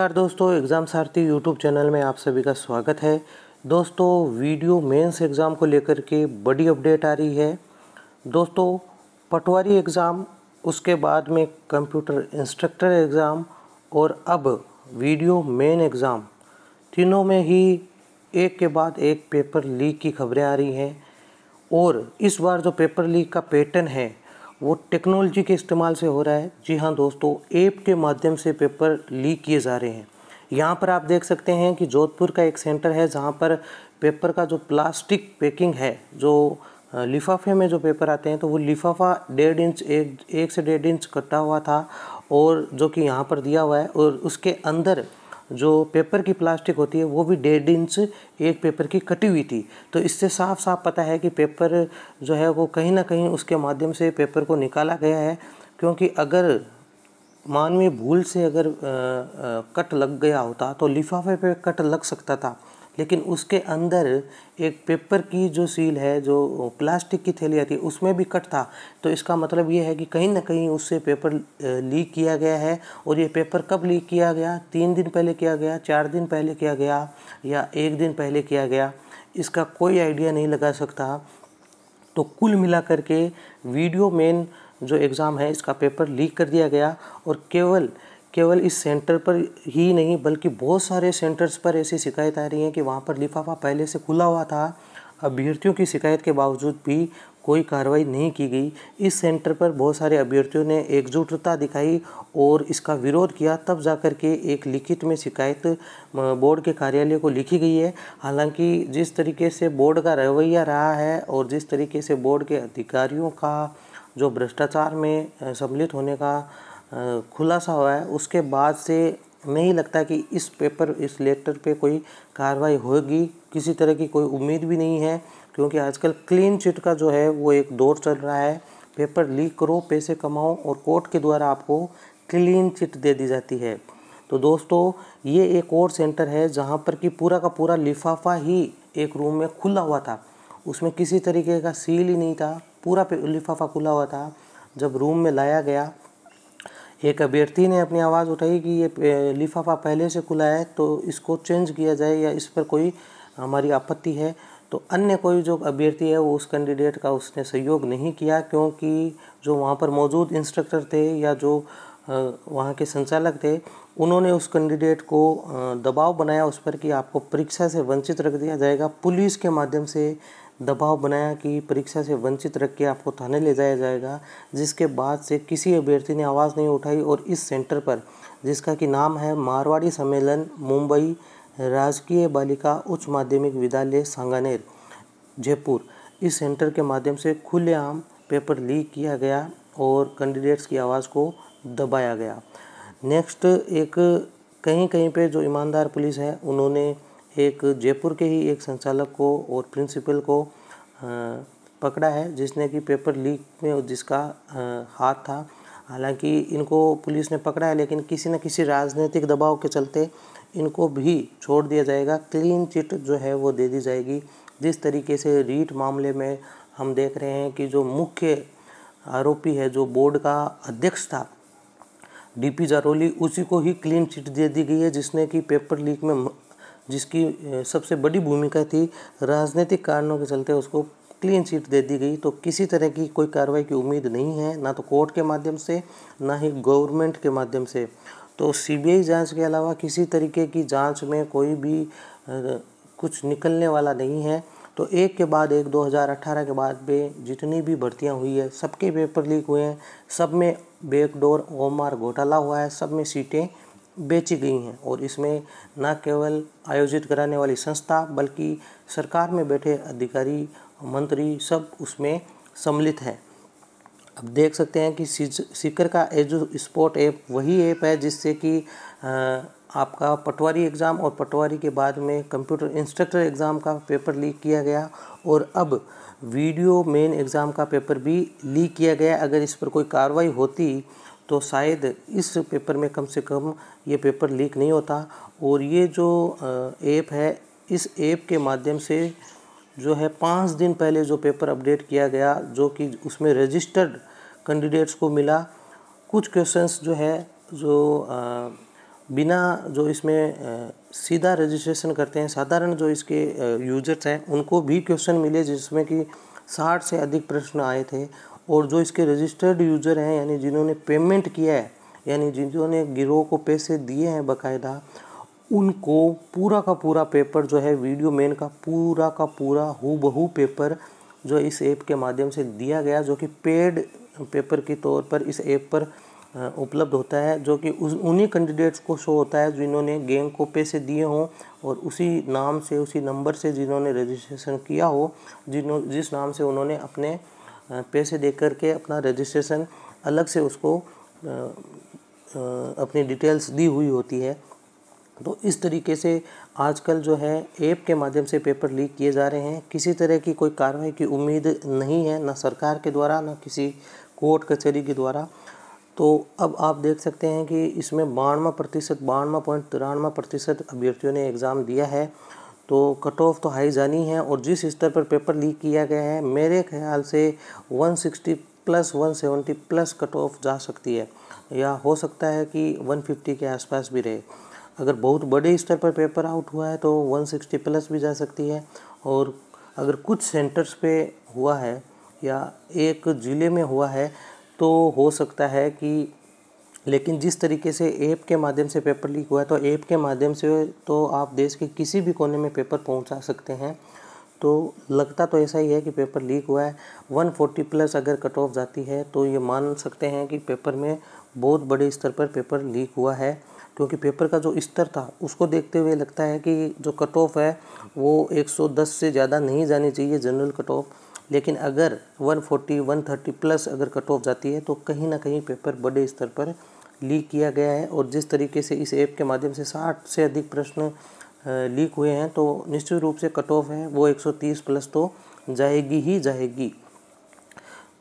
नमस्कार दोस्तों एग्ज़ाम सारथी यूट्यूब चैनल में आप सभी का स्वागत है दोस्तों वीडियो मेंस एग्ज़ाम को लेकर के बड़ी अपडेट आ रही है दोस्तों पटवारी एग्ज़ाम उसके बाद में कंप्यूटर इंस्ट्रक्टर एग्ज़ाम और अब वीडियो मेन एग्ज़ाम तीनों में ही एक के बाद एक पेपर लीक की खबरें आ रही हैं और इस बार जो पेपर लीक का पैटर्न है वो टेक्नोलॉजी के इस्तेमाल से हो रहा है जी हाँ दोस्तों ऐप के माध्यम से पेपर लीक किए जा रहे हैं यहाँ पर आप देख सकते हैं कि जोधपुर का एक सेंटर है जहाँ पर पेपर का जो प्लास्टिक पैकिंग है जो लिफाफे में जो पेपर आते हैं तो वो लिफाफा डेढ़ इंच एक एक से डेढ़ इंच कटा हुआ था और जो कि यहाँ पर दिया हुआ है और उसके अंदर जो पेपर की प्लास्टिक होती है वो भी डेढ़ इंच एक पेपर की कटी हुई थी तो इससे साफ साफ पता है कि पेपर जो है वो कहीं ना कहीं उसके माध्यम से पेपर को निकाला गया है क्योंकि अगर मानवीय भूल से अगर आ, आ, कट लग गया होता तो लिफाफे पे कट लग सकता था लेकिन उसके अंदर एक पेपर की जो सील है जो प्लास्टिक की थैली आती है उसमें भी कट था तो इसका मतलब ये है कि कहीं ना कहीं उससे पेपर लीक किया गया है और ये पेपर कब लीक किया गया तीन दिन पहले किया गया चार दिन पहले किया गया या एक दिन पहले किया गया इसका कोई आइडिया नहीं लगा सकता तो कुल मिला करके वीडियो मेन जो एग्ज़ाम है इसका पेपर लीक कर दिया गया और केवल केवल इस सेंटर पर ही नहीं बल्कि बहुत सारे सेंटर्स पर ऐसी शिकायत आ रही है कि वहाँ पर लिफाफा पहले से खुला हुआ था अभ्यर्थियों की शिकायत के बावजूद भी कोई कार्रवाई नहीं की गई इस सेंटर पर बहुत सारे अभ्यर्थियों ने एकजुटता दिखाई और इसका विरोध किया तब जाकर के एक लिखित में शिकायत बोर्ड के कार्यालय को लिखी गई है हालांकि जिस तरीके से बोर्ड का रवैया रहा है और जिस तरीके से बोर्ड के अधिकारियों का जो भ्रष्टाचार में सम्मिलित होने का खुलासा हुआ है उसके बाद से नहीं लगता कि इस पेपर इस लेटर पे कोई कार्रवाई होगी किसी तरह की कोई उम्मीद भी नहीं है क्योंकि आजकल क्लीन चिट का जो है वो एक दौर चल रहा है पेपर लीक करो पैसे कमाओ और कोर्ट के द्वारा आपको क्लीन चिट दे दी जाती है तो दोस्तों ये एक और सेंटर है जहाँ पर कि पूरा का पूरा लिफाफा ही एक रूम में खुला हुआ था उसमें किसी तरीके का सील ही नहीं था पूरा लिफाफा खुला हुआ था जब रूम में लाया गया एक अभ्यर्थी ने अपनी आवाज़ उठाई कि ये लिफाफा पहले से खुला है तो इसको चेंज किया जाए या इस पर कोई हमारी आपत्ति है तो अन्य कोई जो अभ्यर्थी है वो उस कैंडिडेट का उसने सहयोग नहीं किया क्योंकि जो वहाँ पर मौजूद इंस्ट्रक्टर थे या जो वहाँ के संचालक थे उन्होंने उस कैंडिडेट को दबाव बनाया उस पर कि आपको परीक्षा से वंचित रख दिया जाएगा पुलिस के माध्यम से दबाव बनाया कि परीक्षा से वंचित रख के आपको थाने ले जाया जाएगा जिसके बाद से किसी अभ्यर्थी ने आवाज़ नहीं उठाई और इस सेंटर पर जिसका कि नाम है मारवाड़ी सम्मेलन मुंबई राजकीय बालिका उच्च माध्यमिक विद्यालय सांगानेर जयपुर इस सेंटर के माध्यम से खुलेआम पेपर लीक किया गया और कैंडिडेट्स की आवाज़ को दबाया गया नेक्स्ट एक कहीं कहीं पे जो ईमानदार पुलिस है उन्होंने एक जयपुर के ही एक संचालक को और प्रिंसिपल को पकड़ा है जिसने कि पेपर लीक में जिसका हाथ था हालांकि इनको पुलिस ने पकड़ा है लेकिन किसी न किसी राजनीतिक दबाव के चलते इनको भी छोड़ दिया जाएगा क्लीन चिट जो है वो दे दी जाएगी जिस तरीके से रीट मामले में हम देख रहे हैं कि जो मुख्य आरोपी है जो बोर्ड का अध्यक्ष था डीपी जारोली उसी को ही क्लीन चिट दे दी गई है जिसने कि पेपर लीक में जिसकी सबसे बड़ी भूमिका थी राजनीतिक कारणों के चलते उसको क्लीन चिट दे दी गई तो किसी तरह की कोई कार्रवाई की उम्मीद नहीं है ना तो कोर्ट के माध्यम से ना ही गवर्नमेंट के माध्यम से तो सीबीआई जांच के अलावा किसी तरीके की जांच में कोई भी कुछ निकलने वाला नहीं है तो एक के बाद एक 2018 के बाद में जितनी भी भर्तियां हुई है सबके पेपर लीक हुए हैं सब में बैकडोर ओमार घोटाला हुआ है सब में सीटें बेची गई हैं और इसमें न केवल आयोजित कराने वाली संस्था बल्कि सरकार में बैठे अधिकारी मंत्री सब उसमें सम्मिलित हैं अब देख सकते हैं कि सीकर का एजो स्पोर्ट ऐप वही ऐप है जिससे कि आपका पटवारी एग्ज़ाम और पटवारी के बाद में कंप्यूटर इंस्ट्रक्टर एग्ज़ाम का पेपर लीक किया गया और अब वीडियो मेन एग्ज़ाम का पेपर भी लीक किया गया अगर इस पर कोई कार्रवाई होती तो शायद इस पेपर में कम से कम ये पेपर लीक नहीं होता और ये जो ऐप है इस ऐप के माध्यम से जो है पाँच दिन पहले जो पेपर अपडेट किया गया जो कि उसमें रजिस्टर्ड कैंडिडेट्स को मिला कुछ क्वेश्चंस जो है जो बिना जो इसमें सीधा रजिस्ट्रेशन करते हैं साधारण जो इसके यूजर्स हैं उनको भी क्वेश्चन मिले जिसमें कि साठ से अधिक प्रश्न आए थे और जो इसके रजिस्टर्ड यूजर हैं यानी जिन्होंने पेमेंट किया है यानी जिन्होंने गिरोह को पैसे दिए हैं बकायदा उनको पूरा का पूरा पेपर जो है वीडियो मैन का पूरा का पूरा हु बहू पेपर जो इस ऐप के माध्यम से दिया गया जो कि पेड पेपर के तौर पर इस ऐप पर उपलब्ध होता है जो कि उस उन्हीं कैंडिडेट्स को शो होता है जिन्होंने गेम को पैसे दिए हों और उसी नाम से उसी नंबर से जिन्होंने रजिस्ट्रेशन किया हो जिन्हों जिस नाम से उन्होंने अपने पैसे दे करके अपना रजिस्ट्रेशन अलग से उसको अपनी डिटेल्स दी हुई होती है तो इस तरीके से आजकल जो है ऐप के माध्यम से पेपर लीक किए जा रहे हैं किसी तरह की कोई कार्रवाई की उम्मीद नहीं है ना सरकार के द्वारा ना किसी कोर्ट कचहरी के द्वारा तो अब आप देख सकते हैं कि इसमें बानवा प्रतिशत बानवा पॉइंट तिरानवे प्रतिशत अभ्यर्थियों ने एग्ज़ाम दिया है तो कट ऑफ तो हाई जानी है और जिस स्तर पर पेपर लीक किया गया है मेरे ख्याल से 160 प्लस 170 प्लस कट ऑफ जा सकती है या हो सकता है कि 150 के आसपास भी रहे अगर बहुत बड़े स्तर पर पेपर आउट हुआ है तो 160 प्लस भी जा सकती है और अगर कुछ सेंटर्स पे हुआ है या एक ज़िले में हुआ है तो हो सकता है कि लेकिन जिस तरीके से ऐप के माध्यम से पेपर लीक हुआ है तो ऐप के माध्यम से तो आप देश के किसी भी कोने में पेपर पहुंचा सकते हैं तो लगता तो ऐसा ही है कि पेपर लीक हुआ है 140 प्लस अगर कट ऑफ जाती है तो ये मान सकते हैं कि पेपर में बहुत बड़े स्तर पर पेपर लीक हुआ है क्योंकि पेपर का जो स्तर था उसको देखते हुए लगता है कि जो कट ऑफ है वो 110 से ज़्यादा नहीं जानी चाहिए जनरल कट ऑफ लेकिन अगर 140 130 प्लस अगर कट ऑफ जाती है तो कहीं ना कहीं पेपर बड़े स्तर पर लीक किया गया है और जिस तरीके से इस ऐप के माध्यम से 60 से अधिक प्रश्न लीक हुए हैं तो निश्चित रूप से कट ऑफ है वो 130 प्लस तो जाएगी ही जाएगी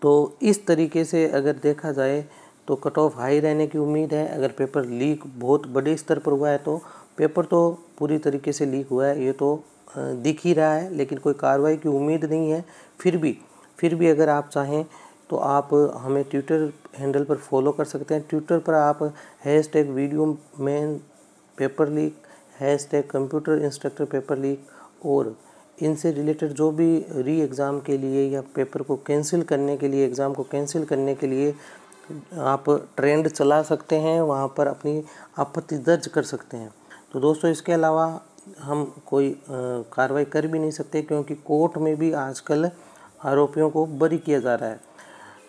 तो इस तरीके से अगर देखा जाए तो कट ऑफ हाई रहने की उम्मीद है अगर पेपर लीक बहुत बड़े स्तर पर हुआ है तो पेपर तो पूरी तरीके से लीक हुआ है ये तो दिख ही रहा है लेकिन कोई कार्रवाई की उम्मीद नहीं है फिर भी फिर भी अगर आप चाहें तो आप हमें ट्विटर हैंडल पर फॉलो कर सकते हैं ट्विटर पर आप hashtag VDO main paper leak hashtag computer instructor paper leak और इनसे रिलेटेड जो भी री एग्ज़ाम के लिए या पेपर को कैंसिल करने के लिए एग्ज़ाम को कैंसिल करने के लिए आप ट्रेंड चला सकते हैं वहाँ पर अपनी आपत्ति दर्ज कर सकते हैं तो दोस्तों इसके अलावा हम कोई कार्रवाई कर भी नहीं सकते क्योंकि कोर्ट में भी आजकल आरोपियों को बरी किया जा रहा है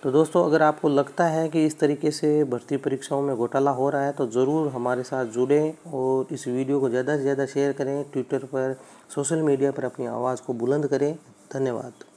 तो दोस्तों अगर आपको लगता है कि इस तरीके से भर्ती परीक्षाओं में घोटाला हो रहा है तो ज़रूर हमारे साथ जुड़ें और इस वीडियो को ज़्यादा से ज़्यादा शेयर करें ट्विटर पर सोशल मीडिया पर अपनी आवाज़ को बुलंद करें धन्यवाद